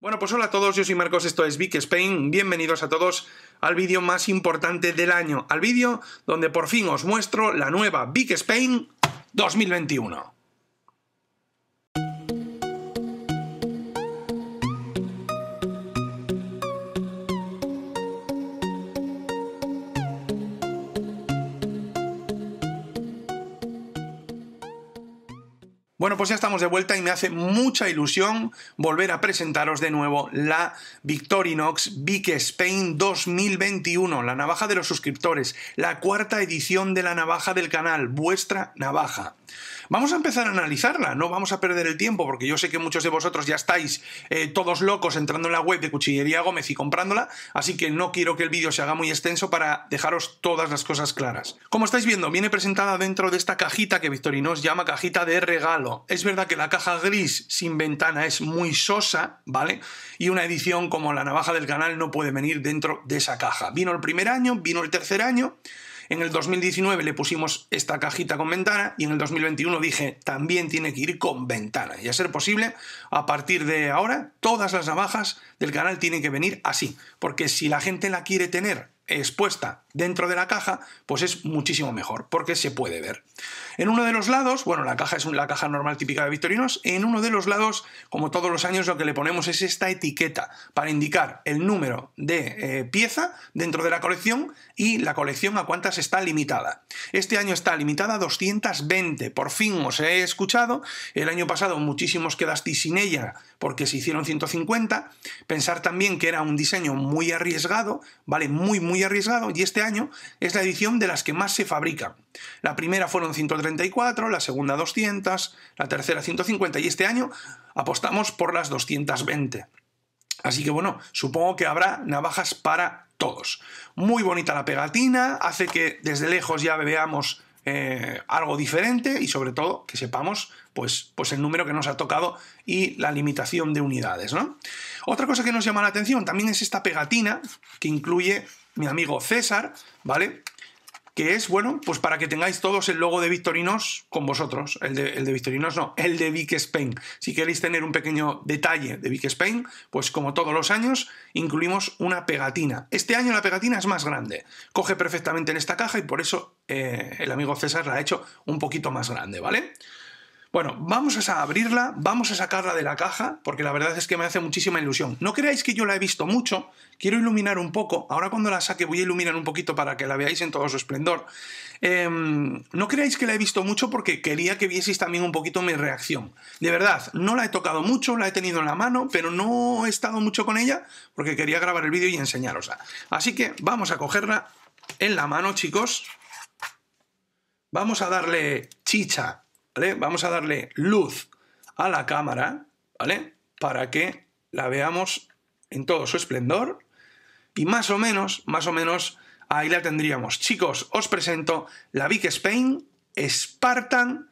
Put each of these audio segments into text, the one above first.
Bueno, pues hola a todos, yo soy Marcos, esto es Big Spain, bienvenidos a todos al vídeo más importante del año, al vídeo donde por fin os muestro la nueva Big Spain 2021. Bueno, pues ya estamos de vuelta y me hace mucha ilusión volver a presentaros de nuevo la Victorinox Big Spain 2021, la navaja de los suscriptores, la cuarta edición de la navaja del canal, vuestra navaja. Vamos a empezar a analizarla, no vamos a perder el tiempo porque yo sé que muchos de vosotros ya estáis eh, todos locos entrando en la web de Cuchillería Gómez y comprándola, así que no quiero que el vídeo se haga muy extenso para dejaros todas las cosas claras. Como estáis viendo, viene presentada dentro de esta cajita que Victorinox llama cajita de regalo es verdad que la caja gris sin ventana es muy sosa, ¿vale? Y una edición como la navaja del canal no puede venir dentro de esa caja. Vino el primer año, vino el tercer año. En el 2019 le pusimos esta cajita con ventana y en el 2021 dije, también tiene que ir con ventana. Y a ser posible, a partir de ahora, todas las navajas del canal tienen que venir así. Porque si la gente la quiere tener expuesta dentro de la caja, pues es muchísimo mejor, porque se puede ver. En uno de los lados, bueno, la caja es la caja normal típica de Victorinos, en uno de los lados, como todos los años, lo que le ponemos es esta etiqueta para indicar el número de eh, pieza dentro de la colección y la colección a cuántas está limitada. Este año está limitada a 220, por fin os he escuchado, el año pasado muchísimos quedasteis sin ella porque se hicieron 150, pensar también que era un diseño muy arriesgado, ¿vale? Muy, muy arriesgado, y este año es la edición de las que más se fabrican. La primera fueron 130, la segunda 200, la tercera 150 y este año apostamos por las 220. Así que bueno, supongo que habrá navajas para todos. Muy bonita la pegatina, hace que desde lejos ya veamos eh, algo diferente y sobre todo que sepamos pues, pues el número que nos ha tocado y la limitación de unidades. ¿no? Otra cosa que nos llama la atención también es esta pegatina que incluye mi amigo César, ¿vale? que es, bueno, pues para que tengáis todos el logo de Victorinos con vosotros. El de, el de Victorinos no, el de Vic Spain. Si queréis tener un pequeño detalle de Vic Spain, pues como todos los años, incluimos una pegatina. Este año la pegatina es más grande. Coge perfectamente en esta caja y por eso eh, el amigo César la ha hecho un poquito más grande, ¿vale? vale bueno, vamos a abrirla, vamos a sacarla de la caja, porque la verdad es que me hace muchísima ilusión. No creáis que yo la he visto mucho, quiero iluminar un poco. Ahora cuando la saque voy a iluminar un poquito para que la veáis en todo su esplendor. Em, no creáis que la he visto mucho porque quería que vieseis también un poquito mi reacción. De verdad, no la he tocado mucho, la he tenido en la mano, pero no he estado mucho con ella porque quería grabar el vídeo y enseñarosla. Así que vamos a cogerla en la mano, chicos. Vamos a darle chicha Vamos a darle luz a la cámara, ¿vale? Para que la veamos en todo su esplendor y más o menos, más o menos, ahí la tendríamos. Chicos, os presento la Big Spain Spartan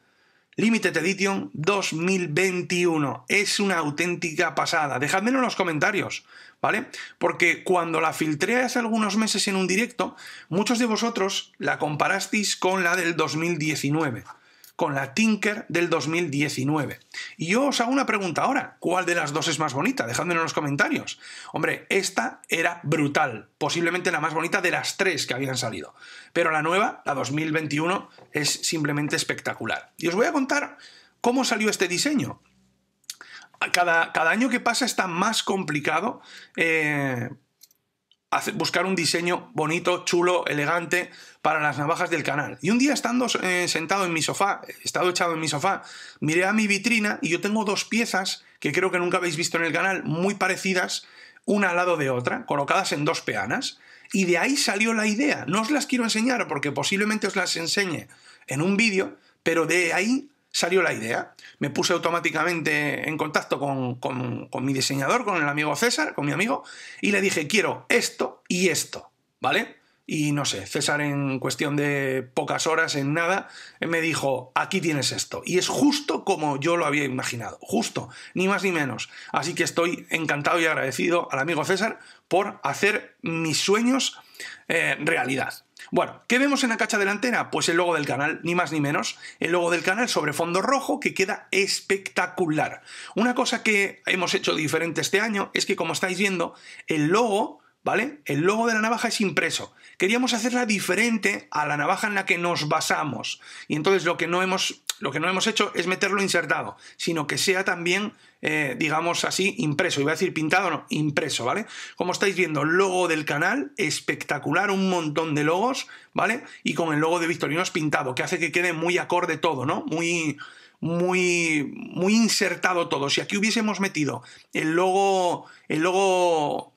Limited Edition 2021. Es una auténtica pasada. Dejadmelo en los comentarios, ¿vale? Porque cuando la filtré hace algunos meses en un directo, muchos de vosotros la comparasteis con la del 2019 con la Tinker del 2019. Y yo os hago una pregunta ahora, ¿cuál de las dos es más bonita? Dejadmelo en los comentarios. Hombre, esta era brutal, posiblemente la más bonita de las tres que habían salido. Pero la nueva, la 2021, es simplemente espectacular. Y os voy a contar cómo salió este diseño. Cada, cada año que pasa está más complicado. Eh, buscar un diseño bonito, chulo, elegante para las navajas del canal. Y un día estando eh, sentado en mi sofá, estado echado en mi sofá, miré a mi vitrina y yo tengo dos piezas que creo que nunca habéis visto en el canal, muy parecidas, una al lado de otra, colocadas en dos peanas. Y de ahí salió la idea. No os las quiero enseñar porque posiblemente os las enseñe en un vídeo, pero de ahí salió la idea. Me puse automáticamente en contacto con, mi diseñador, con el amigo César, con mi amigo, y le dije, quiero esto y esto, ¿vale? Y no sé, César en cuestión de pocas horas, en nada, me dijo, aquí tienes esto. Y es justo como yo lo había imaginado, justo, ni más ni menos. Así que estoy encantado y agradecido al amigo César por hacer mis sueños eh, realidad. Bueno, ¿qué vemos en la cacha delantera? Pues el logo del canal, ni más ni menos. El logo del canal sobre fondo rojo que queda espectacular. Una cosa que hemos hecho diferente este año es que, como estáis viendo, el logo ¿vale? El logo de la navaja es impreso. Queríamos hacerla diferente a la navaja en la que nos basamos. Y entonces lo que no hemos, lo que no hemos hecho es meterlo insertado, sino que sea también, eh, digamos así, impreso. Iba a decir pintado, no, impreso, ¿vale? Como estáis viendo, logo del canal, espectacular, un montón de logos, ¿vale? Y con el logo de Victorinos pintado, que hace que quede muy acorde todo, ¿no? Muy muy, muy insertado todo. Si aquí hubiésemos metido el logo, el logo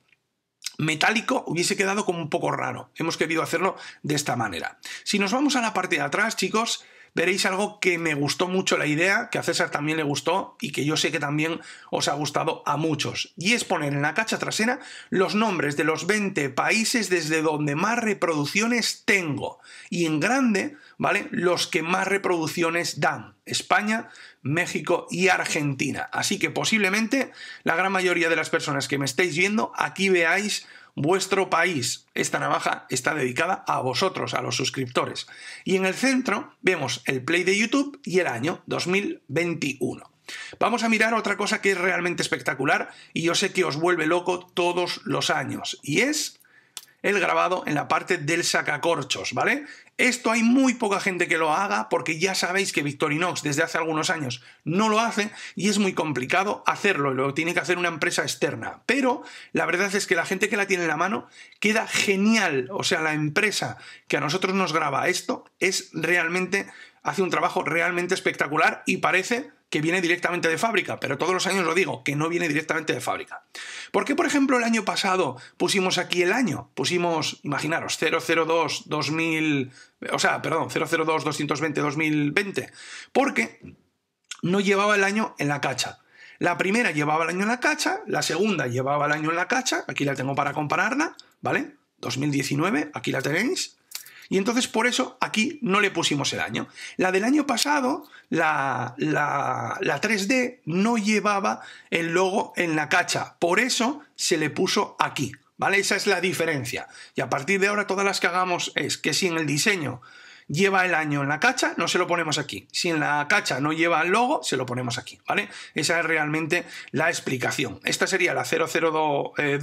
metálico hubiese quedado como un poco raro. Hemos querido hacerlo de esta manera. Si nos vamos a la parte de atrás, chicos, veréis algo que me gustó mucho la idea, que a César también le gustó y que yo sé que también os ha gustado a muchos. Y es poner en la cacha trasera los nombres de los 20 países desde donde más reproducciones tengo. Y en grande, ¿vale? Los que más reproducciones dan. España, México y Argentina. Así que posiblemente la gran mayoría de las personas que me estáis viendo aquí veáis vuestro país. Esta navaja está dedicada a vosotros, a los suscriptores. Y en el centro vemos el play de YouTube y el año 2021. Vamos a mirar otra cosa que es realmente espectacular y yo sé que os vuelve loco todos los años, y es el grabado en la parte del sacacorchos, ¿vale? Esto hay muy poca gente que lo haga porque ya sabéis que Victorinox desde hace algunos años no lo hace y es muy complicado hacerlo, lo tiene que hacer una empresa externa. Pero la verdad es que la gente que la tiene en la mano queda genial, o sea, la empresa que a nosotros nos graba esto es realmente hace un trabajo realmente espectacular y parece que viene directamente de fábrica, pero todos los años lo digo, que no viene directamente de fábrica. ¿Por qué, por ejemplo, el año pasado pusimos aquí el año? Pusimos, imaginaros, 002 2000, o sea, perdón, 002 220 2020, porque no llevaba el año en la cacha. La primera llevaba el año en la cacha, la segunda llevaba el año en la cacha, aquí la tengo para compararla, ¿vale? 2019, aquí la tenéis. Y entonces por eso aquí no le pusimos el año. La del año pasado, la, 3D, no llevaba el logo en la cacha. Por eso se le puso aquí. ¿Vale? Esa es la diferencia. Y a partir de ahora todas las que hagamos es que si en el diseño lleva el año en la cacha, no se lo ponemos aquí. Si en la cacha no lleva el logo, se lo ponemos aquí, ¿vale? Esa es realmente la explicación. Esta sería la 002 eh,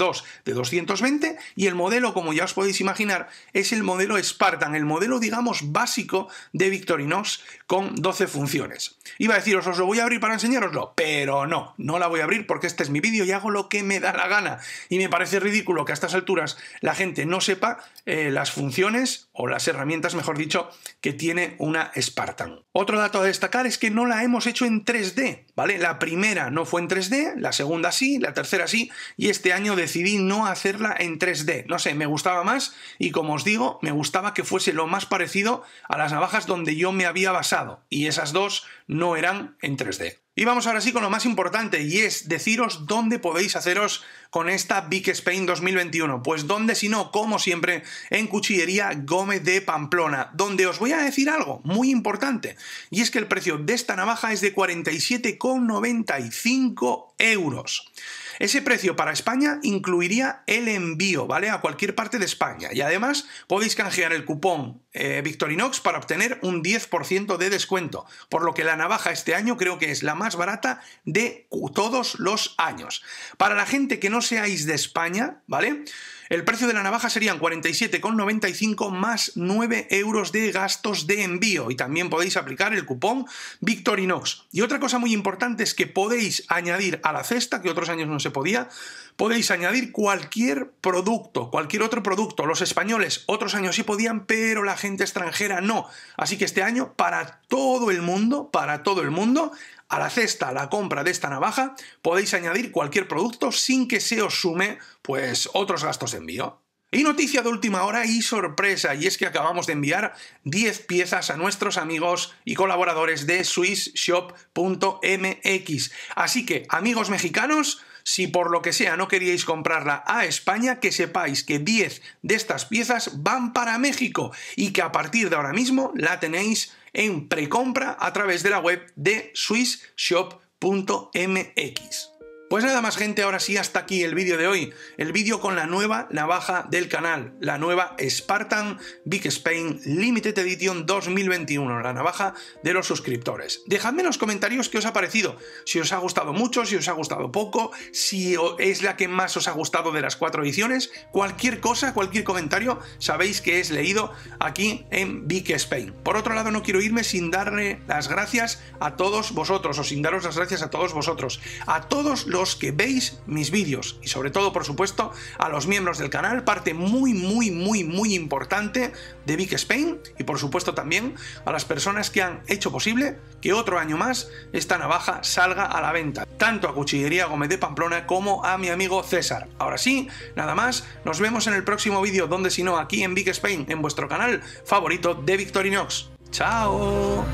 de 220 y el modelo, como ya os podéis imaginar, es el modelo Spartan, el modelo, digamos, básico de Victorinox con 12 funciones. Iba a deciros, os lo voy a abrir para enseñároslo, pero no, no la voy a abrir porque este es mi vídeo y hago lo que me da la gana. Y me parece ridículo que a estas alturas la gente no sepa eh, las funciones o las herramientas, mejor dicho, que tiene una Spartan. Otro dato a destacar es que no la hemos hecho en 3D, ¿vale? La primera no fue en 3D, la segunda sí, la tercera sí, y este año decidí no hacerla en 3D. No sé, me gustaba más y como os digo, me gustaba que fuese lo más parecido a las navajas donde yo me había basado, y esas dos no eran en 3D. Y vamos ahora sí con lo más importante y es deciros dónde podéis haceros con esta Big Spain 2021. Pues dónde si no, como siempre, en Cuchillería Gómez de Pamplona, donde os voy a decir algo muy importante y es que el precio de esta navaja es de 47,95 euros. Ese precio para España incluiría el envío, ¿vale? A cualquier parte de España. Y además podéis canjear el cupón eh, Victorinox para obtener un 10% de descuento. Por lo que la navaja este año creo que es la más barata de todos los años. Para la gente que no seáis de España, ¿vale? El precio de la navaja serían 47,95 más 9 euros de gastos de envío y también podéis aplicar el cupón Victorinox. Y otra cosa muy importante es que podéis añadir a la cesta, que otros años no se podía, podéis añadir cualquier producto, cualquier otro producto. Los españoles otros años sí podían, pero la gente extranjera no. Así que este año para todo el mundo, para todo el mundo, a la cesta, la compra de esta navaja, podéis añadir cualquier producto sin que se os sume pues otros gastos de envío. Y noticia de última hora y sorpresa, y es que acabamos de enviar 10 piezas a nuestros amigos y colaboradores de swissshop.mx. Así que, amigos mexicanos, si por lo que sea no queríais comprarla a España, que sepáis que 10 de estas piezas van para México y que a partir de ahora mismo la tenéis en precompra a través de la web de swissshop.mx. Pues nada más gente, ahora sí hasta aquí el vídeo de hoy, el vídeo con la nueva navaja del canal, la nueva Spartan Big Spain Limited Edition 2021, la navaja de los suscriptores. Dejadme en los comentarios qué os ha parecido, si os ha gustado mucho, si os ha gustado poco, si es la que más os ha gustado de las cuatro ediciones, cualquier cosa, cualquier comentario, sabéis que es leído aquí en Big Spain. Por otro lado, no quiero irme sin darle las gracias a todos vosotros, o sin daros las gracias a todos vosotros, a todos los que veis mis vídeos y sobre todo, por supuesto, a los miembros del canal, parte muy, muy, muy, muy importante de Big Spain y por supuesto también a las personas que han hecho posible que otro año más esta navaja salga a la venta, tanto a Cuchillería Gómez de Pamplona como a mi amigo César. Ahora sí, nada más, nos vemos en el próximo vídeo, donde si no, aquí en Big Spain, en vuestro canal favorito de Victorinox. ¡Chao!